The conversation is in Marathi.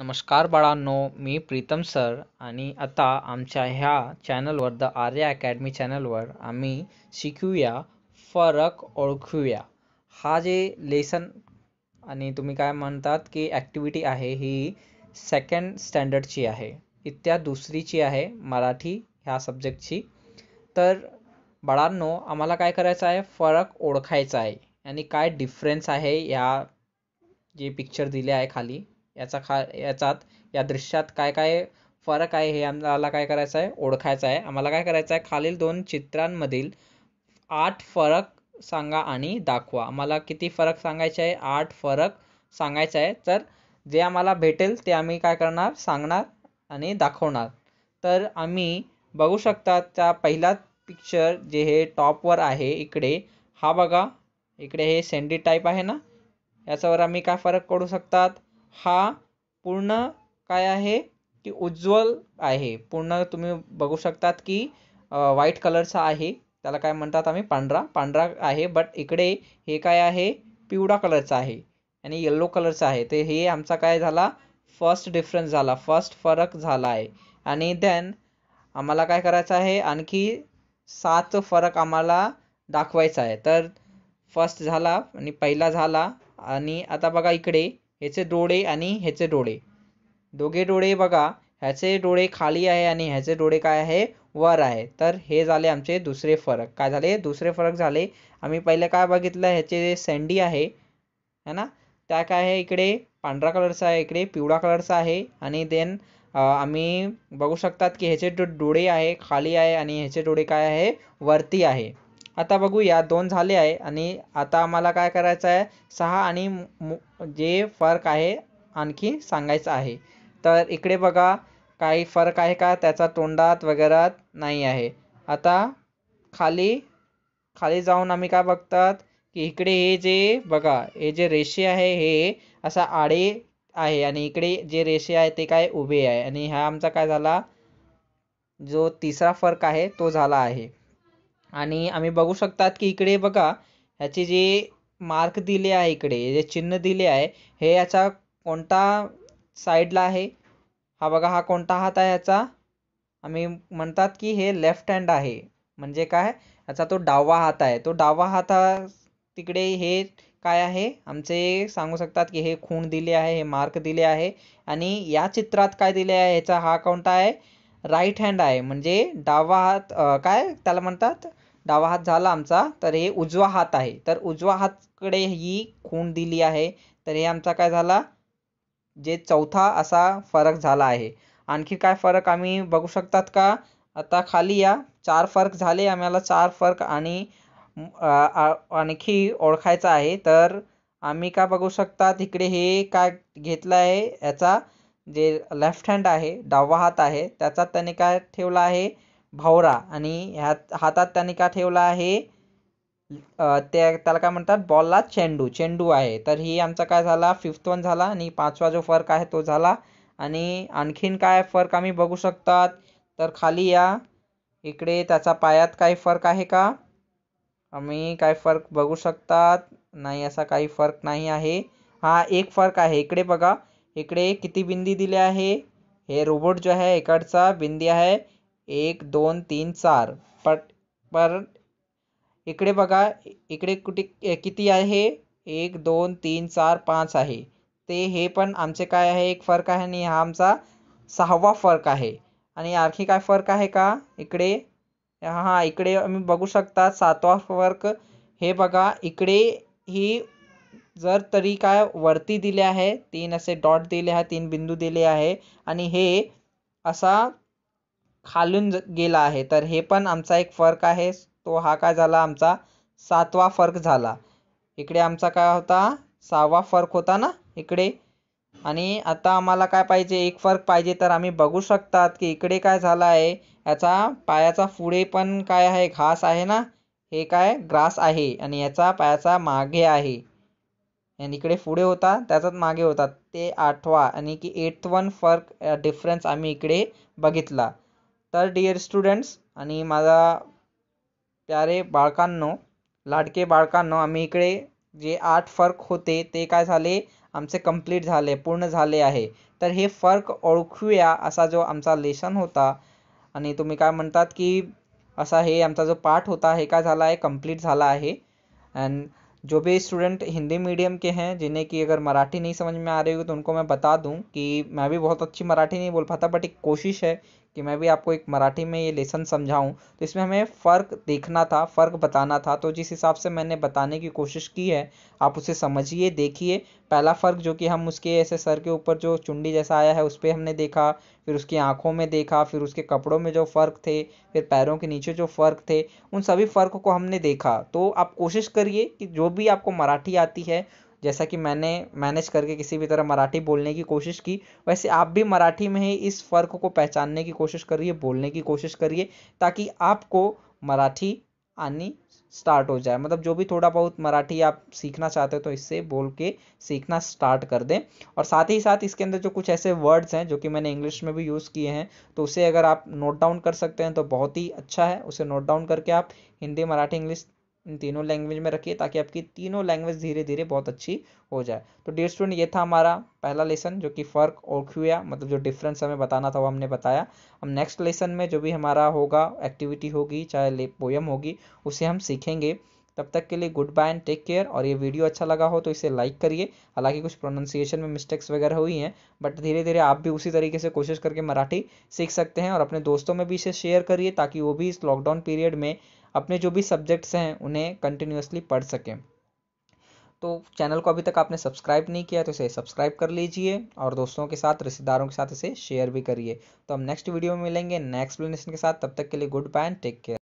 नमस्कार बाळांनो मी प्रीतम सर आणि आता आमच्या ह्या चॅनलवर द आर्य अकॅडमी चॅनलवर आम्ही शिकूया फरक ओळखूया हा जे लेसन आणि तुम्ही काय म्हणतात की ॲक्टिव्हिटी आहे ही सेकंड स्टँडर्डची आहे इत्या दुसरीची आहे मराठी ह्या सब्जेक्टची तर बाळांनो आम्हाला काय करायचं आहे फरक ओळखायचा आहे आणि काय डिफरन्स आहे या जे पिक्चर दिले आहे खाली याचा खा याच्यात या दृश्यात काय काय फरक आहे हे आम्हाला काय करायचं आहे ओळखायचं आहे आम्हाला काय करायचं आहे खालील दोन चित्रांमधील आठ फरक सांगा आणि दाखवा आम्हाला किती फरक सांगायचे आहे आठ फरक सांगायचा आहे तर जे आम्हाला भेटेल ते आम्ही काय करणार सांगणार आणि दाखवणार तर आम्ही बघू शकता त्या पहिला पिक्चर जे हे टॉपवर आहे इकडे हा बघा इकडे हे सेंडी टाईप आहे ना याच्यावर आम्ही काय फरक पडू शकतात हा पूर्ण काय आहे की उज्ज्वल आहे पूर्ण तुम्ही बघू शकतात की व्हाईट कलरचा आहे त्याला काय म्हणतात आम्ही पांढरा पांढरा आहे बट इकडे हे काय आहे पिवळा कलरचा आहे आणि येल्लो कलरचा आहे ते हे आमचा काय झाला फर्स्ट डिफरन्स झाला फर्स्ट फरक झाला आहे आणि देन आम्हाला काय करायचं आहे आणखी सात फरक आम्हाला दाखवायचा आहे तर फर्स्ट झाला आणि पहिला झाला आणि आता बघा इकडे ह्याचे डोळे आणि ह्याचे डोळे दोघे डोळे बघा ह्याचे डोळे खाली आहे आणि ह्याचे डोळे काय आहे वर आहे तर हे झाले आमचे दुसरे फरक काय झाले दुसरे फरक झाले आम्ही पहिले काय बघितलं ह्याचे जे सँडी आहे है ना त्या काय आहे इकडे पांढरा कलरचा आहे इकडे पिवळा कलरचा आहे आणि देन आम्ही बघू शकतात की ह्याचे डोळे आहे खाली आहे आणि ह्याचे डोळे काय आहे वरती आहे आता बघूया दोन झाले आहे आणि आता आम्हाला काय करायचं आहे सहा आणि जे फरक आहे आणखी सांगायचं आहे तर इकडे बघा काही फरक आहे का त्याचा तोंडात वगैरे नाही आहे आता खाली खाली जाऊन आम्ही काय बघतात की इकडे हे जे बघा हे जे रेषे आहे हे असा आडे आहे आणि इकडे जे रेषे आहे ते काय उभे आहे आणि हा आमचा काय झाला जो तिसरा फरक आहे तो झाला आहे आणि आम्ही बघू शकतात की इकडे बघा ह्याचे जे मार्क दिले आहे इकडे जे चिन्ह दिले आहे हे याचा कोणता साईडला आहे हा बघा हा कोणता हात आहे याचा आम्ही म्हणतात की हे लेफ्ट हँड आहे म्हणजे काय याचा तो डावा हात आहे तो डावा हात तिकडे हे काय आहे आमचे सांगू शकतात की हे खून दिले आहे हे मार्क दिले आहे आणि या चित्रात काय दिले आहे याचा हा कोणता आहे राईट हँड आहे म्हणजे डावा हात काय त्याला म्हणतात डावा हात झाला आमचा तर हे उजवा हात आहे तर उजवा हातकडे ही खूण दिली आहे तर हे आमचा काय झाला जे चौथा असा फरक झाला आहे आणखी काय फरक आम्ही बघू शकतात का आता खाली या चार फरक झाले आम्हाला चार फरक आणि आणखी ओळखायचा आहे तर आम्ही का बघू शकतात इकडे हे काय घेतलं आहे याचा जे लेफ्ट हँड आहे डावा हात आहे त्याचा त्याने काय ठेवला आहे भावरा आणि ह्यात हातात त्याने का ठेवला आहे त्या त्याला काय म्हणतात बॉलला चेंडू चेंडू आहे तर ही आमचा काय झाला फिफ्थ वन झाला आणि पाचवा जो फरक आहे तो झाला आणि आणखीन काय फरक आम्ही बघू शकतात तर खाली या इकडे त्याचा पायात काही फरक आहे का आम्ही काय फरक बघू शकतात नाही असा काही फरक नाही आहे हा एक फरक आहे इकडे बघा इकडे किती बिंदी दिली आहे हे रोबोट जो आहे इकडचा बिंदी आहे एक दोन तीन चार पट पर इकडे बघा इकडे कुठे किती आहे एक दोन तीन चार पाच आहे ते हे पण आमचे काय आहे एक फरक आहे आणि हा आमचा सहावा फरक आहे आणि आणखी काय फरक आहे का इकडे हां इकडे आम्ही बघू शकता सातवा फरक हे बघा इकडे ही जर तरी काय वरती दिले आहे तीन असे डॉट दिले आहे तीन बिंदू दिले आहे आणि हे असा खालून गेला आहे तर हे पण आमचा एक फरक आहे तो हा काय झाला आमचा सातवा फरक झाला इकडे आमचा काय होता सहावा फरक होता ना इकडे आणि आता आम्हाला काय पाहिजे एक फरक पाहिजे तर आम्ही बघू शकतात की इकडे काय झाला आहे याचा पायाचा पुढे पण काय आहे घास आहे ना हे काय ग्रास आहे आणि याचा पायाचा मागे आहे आणि इकडे पुढे होता त्याचाच मागे होता ते आठवा आणि की वन फर्क डिफरन्स आम्ही इकडे बघितला तर डिअर स्टुडंट्स आणि माझा प्यारे बाळकांनो लाडके बाळकांनो आम्ही इकडे जे आठ फर्क होते ते काय झाले आमचे कंप्लीट झाले पूर्ण झाले आहे तर हे फर्क ओळखूया असा जो आमचा लेसन होता आणि तुम्ही काय म्हणतात की असा हे आमचा जो पाठ होता हे काय झाला आहे कंप्लीट झाला आहे अँड जो भी स्टूडेंट हिंदी मीडियम के हैं जिन्हें की अगर मराठी नहीं समझ में आ रही हो तो उनको मैं बता दूं कि मैं भी बहुत अच्छी मराठी नहीं बोल पाता बट एक कोशिश है कि मैं भी आपको एक मराठी में ये लेसन समझाऊं तो इसमें हमें फ़र्क देखना था फ़र्क बताना था तो जिस हिसाब से मैंने बताने की कोशिश की है आप उसे समझिए देखिए पहला फ़र्क जो कि हम उसके ऐसे सर के ऊपर जो चुंडी जैसा आया है उस पर हमने देखा फिर उसकी आँखों में देखा फिर उसके कपड़ों में जो फ़र्क थे फिर पैरों के नीचे जो फ़र्क थे उन सभी फ़र्क को हमने देखा तो आप कोशिश करिए कि जो भी आपको मराठी आती है जैसा कि मैंने मैनेज करके किसी भी तरह मराठी बोलने की कोशिश की वैसे आप भी मराठी में ही इस फ़र्क को पहचानने की कोशिश करिए बोलने की कोशिश करिए ताकि आपको मराठी आनी स्टार्ट हो जाए मतलब जो भी थोड़ा बहुत मराठी आप सीखना चाहते हो तो इससे बोल के सीखना स्टार्ट कर दें और साथ ही साथ इसके अंदर जो कुछ ऐसे वर्ड्स हैं जो कि मैंने इंग्लिश में भी यूज़ किए हैं तो उसे अगर आप नोट डाउन कर सकते हैं तो बहुत ही अच्छा है उसे नोट डाउन करके आप हिंदी मराठी इंग्लिश इन तीनों लैंग्वेज में रखिए ताकि आपकी तीनों लैंग्वेज धीरे धीरे बहुत अच्छी हो जाए तो डियर स्टूडेंट ये था हमारा पहला लेसन जो कि फ़र्क और क्यूया मतलब जो डिफरेंस हमें बताना था वो हमने बताया हम नेक्स्ट लेसन में जो भी हमारा होगा एक्टिविटी होगी चाहे पोयम होगी उसे हम सीखेंगे तब तक के लिए good bye and take care और ये वीडियो अच्छा लगा हो तो इसे लाइक करिए हालांकि कुछ प्रोनाउंसिएशन में मिस्टेक्स वगैरह हुई हैं बट धीरे धीरे आप भी उसी तरीके से कोशिश करके मराठी सीख सकते हैं और अपने दोस्तों में भी इसे शेयर करिए ताकि वो भी इस लॉकडाउन पीरियड में अपने जो भी सब्जेक्ट्स हैं उन्हें कंटिन्यूसली पढ़ सकें तो चैनल को अभी तक आपने सब्सक्राइब नहीं किया तो इसे सब्सक्राइब कर लीजिए और दोस्तों के साथ रिश्तेदारों के साथ इसे शेयर भी करिए तो हम नेक्स्ट वीडियो में मिलेंगे नेक्स्ट एक्सप्लेनेशन के साथ तब तक के लिए गुड बाय टेक केयर